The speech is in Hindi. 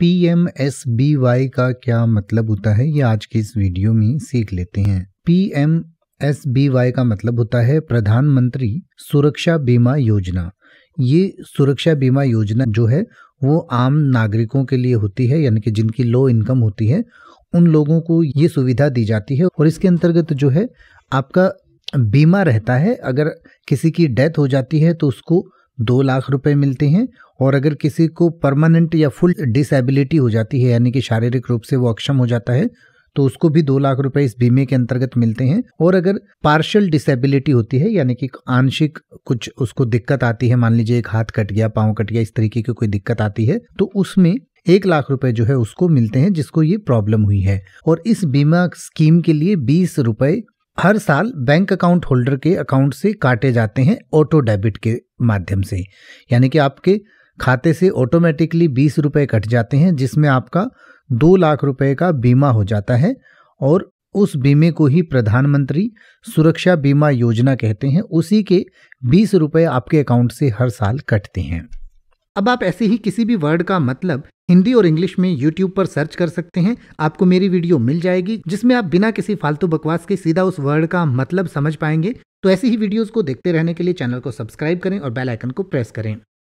पी का क्या मतलब होता है ये आज के इस वीडियो में सीख लेते हैं पी का मतलब होता है प्रधानमंत्री सुरक्षा बीमा योजना ये सुरक्षा बीमा योजना जो है वो आम नागरिकों के लिए होती है यानी कि जिनकी लो इनकम होती है उन लोगों को ये सुविधा दी जाती है और इसके अंतर्गत जो है आपका बीमा रहता है अगर किसी की डेथ हो जाती है तो उसको दो लाख रुपए मिलते हैं और अगर किसी को परमानेंट या फुल डिसेबिलिटी हो जाती है यानी कि शारीरिक रूप से वो अक्षम हो जाता है तो उसको भी दो लाख रुपए इस बीमे के अंतर्गत मिलते हैं और अगर पार्शियल डिसेबिलिटी होती है यानी कि आंशिक कुछ उसको दिक्कत आती है मान लीजिए एक हाथ कट गया पाँव कट गया इस तरीके की कोई दिक्कत आती है तो उसमें एक लाख रुपए जो है उसको मिलते हैं जिसको ये प्रॉब्लम हुई है और इस बीमा स्कीम के लिए बीस रुपए हर साल बैंक अकाउंट होल्डर के अकाउंट से काटे जाते हैं ऑटो डेबिट के माध्यम से यानी कि आपके खाते से ऑटोमेटिकली बीस रुपये कट जाते हैं जिसमें आपका दो लाख रुपए का बीमा हो जाता है और उस बीमे को ही प्रधानमंत्री सुरक्षा बीमा योजना कहते हैं उसी के बीस रुपये आपके अकाउंट से हर साल कटते हैं अब आप ऐसे ही किसी भी वर्ड का मतलब हिंदी और इंग्लिश में यूट्यूब पर सर्च कर सकते हैं आपको मेरी वीडियो मिल जाएगी जिसमें आप बिना किसी फालतू बकवास के सीधा उस वर्ड का मतलब समझ पाएंगे तो ऐसी ही वीडियोस को देखते रहने के लिए चैनल को सब्सक्राइब करें और बेल आइकन को प्रेस करें